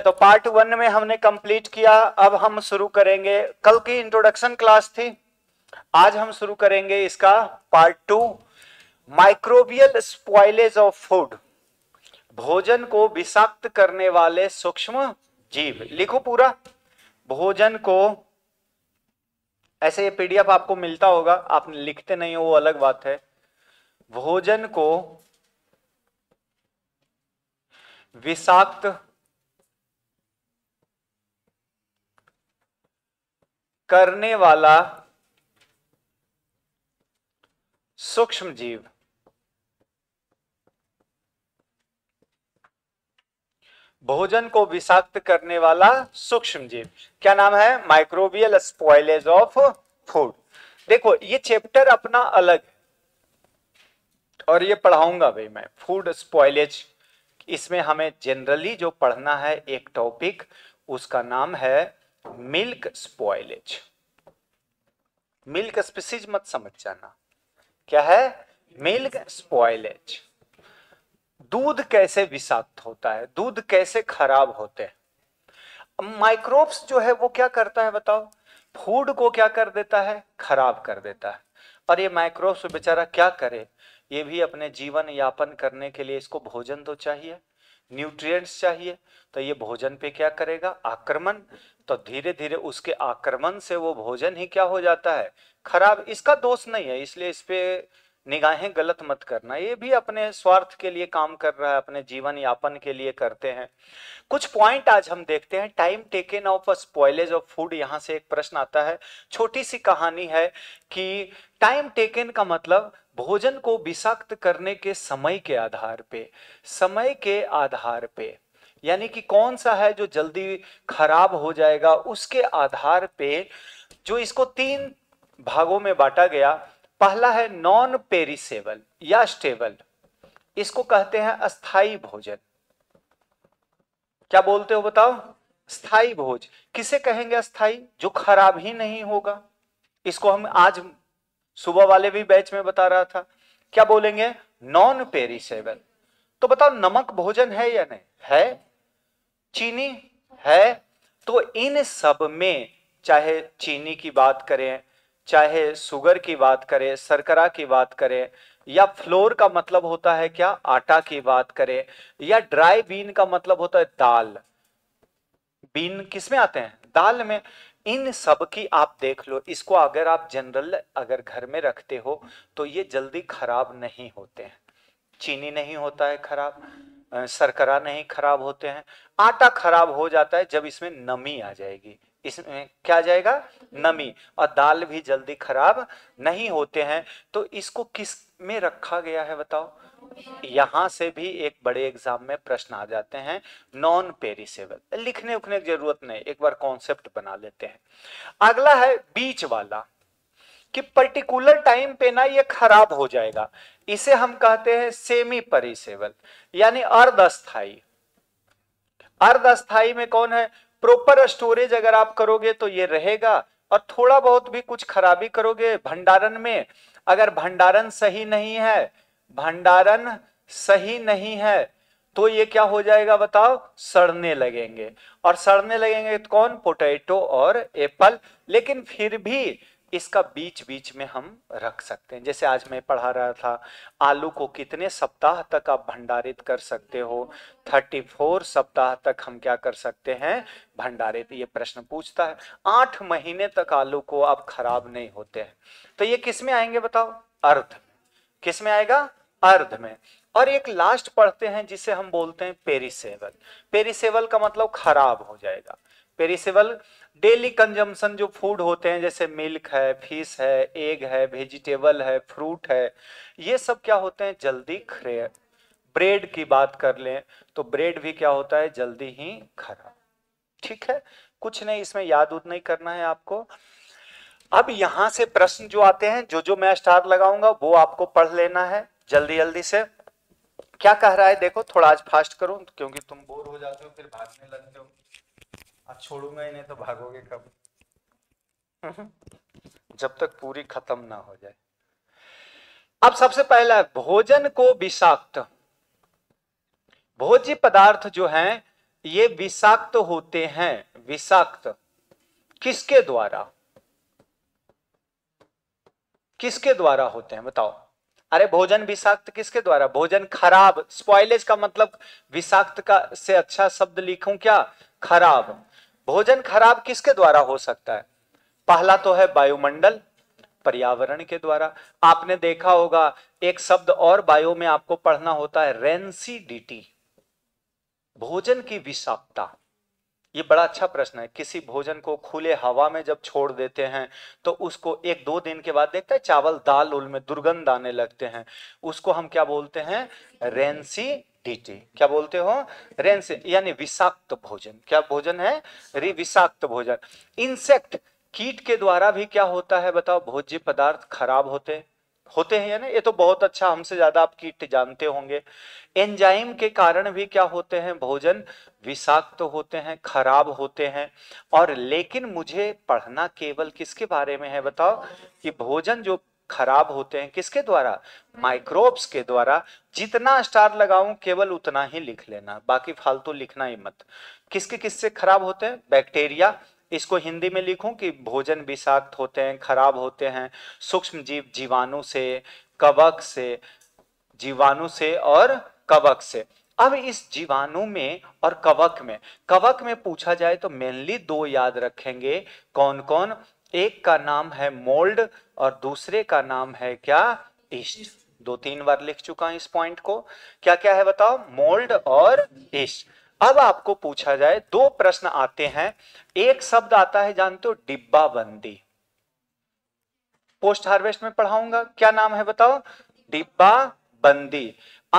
तो part one में हमने कंप्लीट किया अब हम शुरू करेंगे कल की इंट्रोडक्शन क्लास थी आज हम शुरू करेंगे इसका part two microbial spoilage of food भोजन को विषाक्त करने वाले सूक्ष्म जीव लिखो पूरा भोजन को ऐसे ये पीडीएफ आपको मिलता होगा आप लिखते नहीं हो वो अलग बात है भोजन को विषाक्त करने वाला सूक्ष्म जीव भोजन को विषाक्त करने वाला सूक्ष्म जीव क्या नाम है माइक्रोबियल स्पॉयलेज ऑफ फूड देखो ये चैप्टर अपना अलग और ये पढ़ाऊंगा भाई मैं फूड स्पॉयलेज इसमें हमें जनरली जो पढ़ना है एक टॉपिक उसका नाम है मिल्क स्पॉइलेज मिल्क स्पीसीज मत समझ जाना क्या है मिल्क स्पॉइलेज दूध कैसे विषाक्त होता है दूध कैसे खराब होते हैं माइक्रोब्स जो है वो क्या करता है बताओ फूड को क्या कर देता है खराब कर देता है और ये माइक्रोब्स बेचारा क्या करे ये भी अपने जीवन यापन करने के लिए इसको भोजन तो चाहिए न्यूट्रिएंट्स चाहिए तो ये भोजन पे क्या करेगा आक्रमण तो धीरे धीरे उसके आक्रमण से वो भोजन ही क्या हो जाता है खराब इसका दोष नहीं है इसलिए इस पे निगाहें गलत मत करना ये भी अपने स्वार्थ के लिए काम कर रहा है अपने जीवन यापन के लिए करते हैं कुछ पॉइंट आज हम देखते हैं time taken of a spoilage of food यहाँ से एक प्रश्न आता है छोटी सी कहानी है कि टाइम टेकन का मतलब भोजन को विषाक्त करने के समय के आधार पे समय के आधार पे यानी कि कौन सा है जो जल्दी खराब हो जाएगा उसके आधार पे जो इसको तीन भागों में बांटा गया पहला है नॉन पेरिसेबल या स्टेबल इसको कहते हैं अस्थाई भोजन क्या बोलते हो बताओ स्थाई भोज किसे कहेंगे अस्थाई जो खराब ही नहीं होगा इसको हम आज सुबह वाले भी बैच में बता रहा था क्या बोलेंगे नॉन पेरिसेबल तो बताओ नमक भोजन है या नहीं है चीनी है तो इन सब में चाहे चीनी की बात करें चाहे सुगर की बात करें सरकरा की बात करें या फ्लोर का मतलब होता है क्या आटा की बात करें या ड्राई बीन का मतलब होता है दाल बीन किसमें आते हैं दाल में इन सब की आप देख लो इसको अगर आप जनरल अगर घर में रखते हो तो ये जल्दी खराब नहीं होते हैं चीनी नहीं होता है खराब सरकरा नहीं खराब होते हैं आटा खराब हो जाता है जब इसमें नमी आ जाएगी इसमें क्या आ जाएगा नमी और दाल भी जल्दी खराब नहीं होते हैं तो इसको किस में रखा गया है बताओ यहां से भी एक बड़े एग्जाम में प्रश्न आ जाते हैं नॉन पेरिसेबल लिखने उखने की जरूरत नहीं एक बार कॉन्सेप्ट बना लेते हैं अगला है बीच वाला कि पर्टिकुलर टाइम पे ना ये खराब हो जाएगा इसे हम कहते हैं सेमी परिसेबल यानी अर्धस्थाई अर्धस्थाई में कौन है प्रॉपर स्टोरेज अगर आप करोगे तो ये रहेगा और थोड़ा बहुत भी कुछ खराबी करोगे भंडारण में अगर भंडारण सही नहीं है भंडारण सही नहीं है तो ये क्या हो जाएगा बताओ सड़ने लगेंगे और सड़ने लगेंगे तो कौन पोटैटो और एप्पल लेकिन फिर भी इसका बीच बीच में हम रख सकते हैं जैसे आज मैं पढ़ा रहा था आलू को कितने सप्ताह तक आप भंडारित कर सकते हो 34 सप्ताह तक हम क्या कर सकते हैं भंडारित ये प्रश्न पूछता है आठ महीने तक आलू को आप खराब नहीं होते हैं तो ये किस में आएंगे बताओ अर्ध किस में आएगा अर्ध में और एक लास्ट पढ़ते हैं जिसे हम बोलते हैं पेरिसेवल पेरिसेवल का मतलब खराब हो जाएगा पेरिसेबल डेली कंजम्पशन जो फूड होते हैं जैसे मिल्क है फिश है एग है वेजिटेबल है फ्रूट है ये सब क्या होते हैं जल्दी खरे ब्रेड की बात कर लें तो ब्रेड भी क्या होता है जल्दी ही खराब ठीक है कुछ नहीं इसमें याद उद नहीं करना है आपको अब यहां से प्रश्न जो आते हैं जो जो मैं स्टार लगाऊंगा वो आपको पढ़ लेना है जल्दी जल्दी से क्या कह रहा है देखो थोड़ा आज फास्ट करूं क्योंकि तुम बोर हो जाते हो फिर भागने लगते हो और छोड़ूंगा ही नहीं तो भागोगे कब जब तक पूरी खत्म ना हो जाए अब सबसे पहला भोजन को विषाक्त भोज्य पदार्थ जो हैं ये विषाक्त होते हैं विषाक्त किसके द्वारा किसके द्वारा होते हैं बताओ अरे भोजन विषाक्त किसके द्वारा भोजन खराब स्पॉइलेज का मतलब विषाक्त का से अच्छा शब्द लिखूं क्या खराब भोजन खराब किसके द्वारा हो सकता है पहला तो है वायुमंडल पर्यावरण के द्वारा आपने देखा होगा एक शब्द और बायो में आपको पढ़ना होता है रेंसीडिटी भोजन की विषाक्तता ये बड़ा अच्छा प्रश्न है किसी भोजन को खुले हवा में जब छोड़ देते हैं तो उसको एक दो दिन के बाद देखते हैं चावल दाल उल में दुर्गंध आने लगते हैं उसको हम क्या बोलते हैं रेंसी डीटी क्या बोलते हो रेंस यानी विषाक्त भोजन क्या भोजन है रि विषाक्त भोजन इंसेक्ट कीट के द्वारा भी क्या होता है बताओ भोज्य पदार्थ खराब होते होते हैं यानी ये तो बहुत अच्छा हमसे ज्यादा आप कीट जानते होंगे एंजाइम के कारण भी क्या होते हैं भोजन विषाक्त तो होते हैं खराब होते हैं और लेकिन मुझे पढ़ना केवल किसके बारे में है बताओ कि भोजन जो खराब होते हैं किसके द्वारा माइक्रोब्स के द्वारा जितना स्टार लगाऊं केवल उतना ही लिख लेना बाकी फालतू लिखना ही मत किसके किससे खराब होते हैं बैक्टीरिया इसको हिंदी में लिखूं कि भोजन विषाक्त होते हैं खराब होते हैं सूक्ष्म जीव जीवाणु से कवक से जीवाणु से और कवक से अब इस जीवाणु में और कवक में कवक में पूछा जाए तो मेनली दो याद रखेंगे कौन कौन एक का नाम है मोल्ड और दूसरे का नाम है क्या ईस्ट दो तीन बार लिख चुका हूं इस पॉइंट को क्या क्या है बताओ मोल्ड और ईस्ट अब आपको पूछा जाए दो प्रश्न आते हैं एक शब्द आता है जानते हो बंदी पोस्ट हार्वेस्ट में पढ़ाऊंगा क्या नाम है बताओ डिब्बा बंदी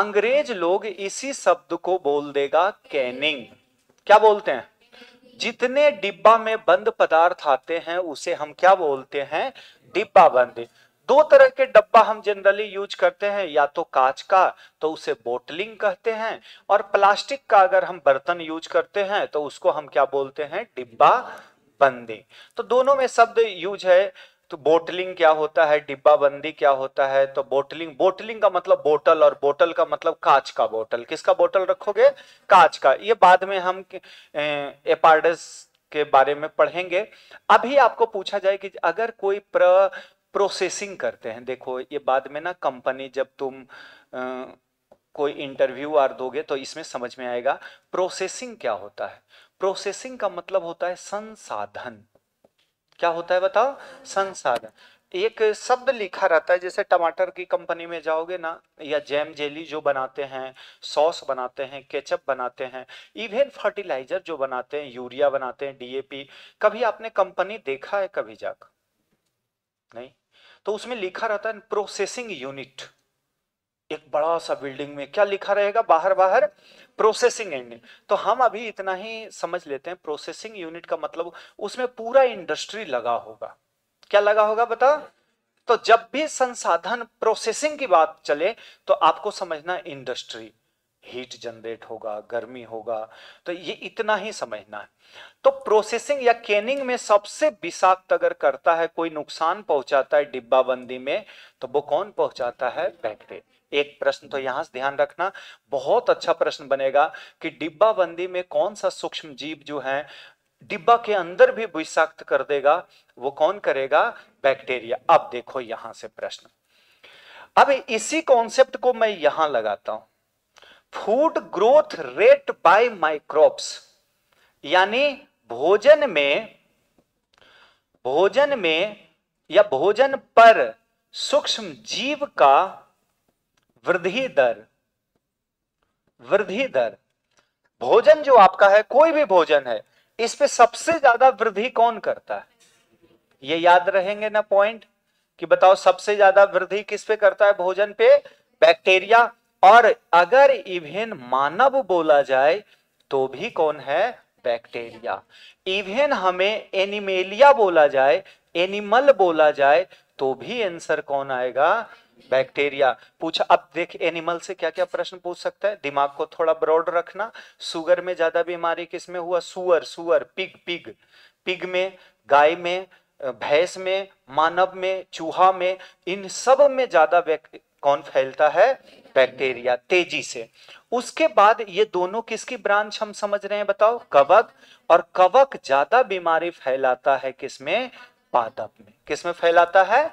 अंग्रेज लोग इसी शब्द को बोल देगा कैनिंग क्या बोलते हैं जितने डिब्बा में बंद पदार्थ आते हैं उसे हम क्या बोलते हैं डिब्बा बंद दो तरह के डब्बा हम जनरली यूज करते हैं या तो कांच का तो उसे बोटलिंग कहते हैं और प्लास्टिक का अगर हम बर्तन यूज करते हैं तो उसको हम क्या बोलते हैं डिब्बा बंदी तो दोनों में शब्द यूज है तो बोटलिंग क्या होता है डिब्बाबंदी क्या होता है तो बोटलिंग बोटलिंग का मतलब बोटल और बोटल का मतलब कांच का बोटल किसका बोटल रखोगे कांच का ये बाद में हम एपार्डस के बारे में पढ़ेंगे अभी आपको पूछा जाए कि अगर कोई प्र प्रोसेसिंग करते हैं देखो ये बाद में ना कंपनी जब तुम आ, कोई इंटरव्यू आर दोगे तो इसमें समझ में आएगा प्रोसेसिंग क्या होता है प्रोसेसिंग का मतलब होता है संसाधन क्या होता है बताओ संसाधन एक शब्द लिखा रहता है जैसे टमाटर की कंपनी में जाओगे ना या जैम जेली जो बनाते हैं सॉस बनाते हैं केचप बनाते हैं इवन फर्टिलाइजर जो बनाते हैं यूरिया बनाते हैं डीएपी कभी आपने कंपनी देखा है कभी जाकर नहीं तो उसमें लिखा रहता है प्रोसेसिंग यूनिट एक बड़ा सा बिल्डिंग में क्या लिखा रहेगा बाहर बाहर प्रोसेसिंग एंड तो हम अभी इतना ही समझ लेते हैं प्रोसेसिंग यूनिट का मतलब उसमें पूरा इंडस्ट्री लगा होगा क्या लगा होगा बता तो जब भी संसाधन प्रोसेसिंग की बात चले तो आपको समझना इंडस्ट्री हीट जनरेट होगा गर्मी होगा तो ये इतना ही समझना है तो प्रोसेसिंग या कैनिंग में सबसे विषाक्त अगर करता है कोई नुकसान पहुंचाता है डिब्बाबंदी में तो वो कौन पहुंचाता है बैक्टेरिया एक प्रश्न तो यहां से ध्यान रखना बहुत अच्छा प्रश्न बनेगा कि डिब्बा बंदी में कौन सा सूक्ष्म जीव जो है डिब्बा के अंदर भी विषाक्त कर देगा वो कौन करेगा बैक्टीरिया अब देखो यहां से प्रश्न अब इसी कॉन्सेप्ट को मैं यहां लगाता हूं food growth rate by microbes यानी भोजन में भोजन में या भोजन पर सूक्ष्म जीव का वृद्धि दर वृद्धि दर भोजन जो आपका है कोई भी भोजन है इस पे सबसे ज्यादा वृद्धि कौन करता है ये याद रहेंगे ना पॉइंट कि बताओ सबसे ज्यादा वृद्धि किस पे करता है भोजन पे बैक्टीरिया और अगर इवेन मानव बोला जाए तो भी कौन है बैक्टीरिया इवेन हमें एनिमेलिया बोला जाए एनिमल बोला जाए तो भी आंसर कौन आएगा बैक्टीरिया पूछा अब देख एनिमल से क्या क्या प्रश्न पूछ सकता है दिमाग को थोड़ा ब्रॉड रखना सुगर में ज्यादा बीमारी किसमें हुआ सुअर सुअर पिग पिग पिग में गाय में भैंस में मानव में चूहा में इन सब में ज्यादा कौन फैलता है बैक्टीरिया तेजी से उसके बाद ये दोनों किसकी ब्रांच हम समझ रहे हैं बताओ कवक और कवक ज्यादा बीमारी फैलाता है किसमें पादप में किसमें फैलाता है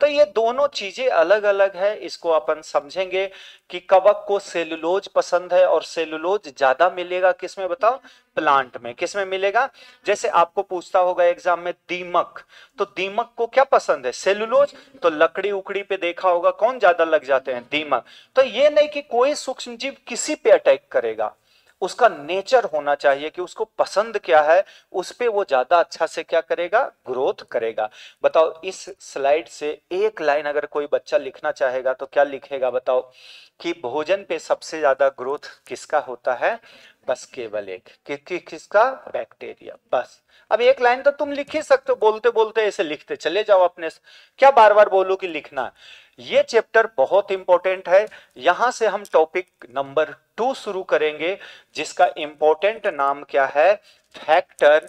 तो ये दोनों चीजें अलग अलग है इसको अपन समझेंगे कि कवक को सेलुलोज पसंद है और सेलुलोज ज्यादा मिलेगा किसमें बताओ प्लांट में किसमें मिलेगा जैसे आपको पूछता होगा एग्जाम में दीमक तो दीमक को क्या पसंद है सेलुलोज तो लकड़ी उकड़ी पे देखा होगा कौन ज्यादा लग जाते हैं दीमक तो ये नहीं कि कोई सूक्ष्म जीव किसी पे अटैक करेगा उसका नेचर होना चाहिए कि उसको पसंद क्या है उस पर वो ज्यादा अच्छा से क्या करेगा ग्रोथ करेगा बताओ इस स्लाइड से एक लाइन अगर कोई बच्चा लिखना चाहेगा तो क्या लिखेगा बताओ कि भोजन पे सबसे ज्यादा ग्रोथ किसका होता है बस केवल एक कि, कि, किसका बैक्टीरिया बस अब एक लाइन तो तुम लिख ही सकते हो बोलते बोलते ऐसे लिखते चले जाओ अपने क्या बार बार बोलो कि लिखना ये चैप्टर बहुत इंपॉर्टेंट है यहां से हम टॉपिक नंबर टू शुरू करेंगे जिसका इंपॉर्टेंट नाम क्या है फैक्टर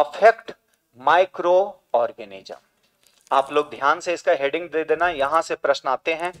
अफेक्ट माइक्रो ऑर्गेनिज्म आप लोग ध्यान से इसका हेडिंग दे देना यहां से प्रश्न आते हैं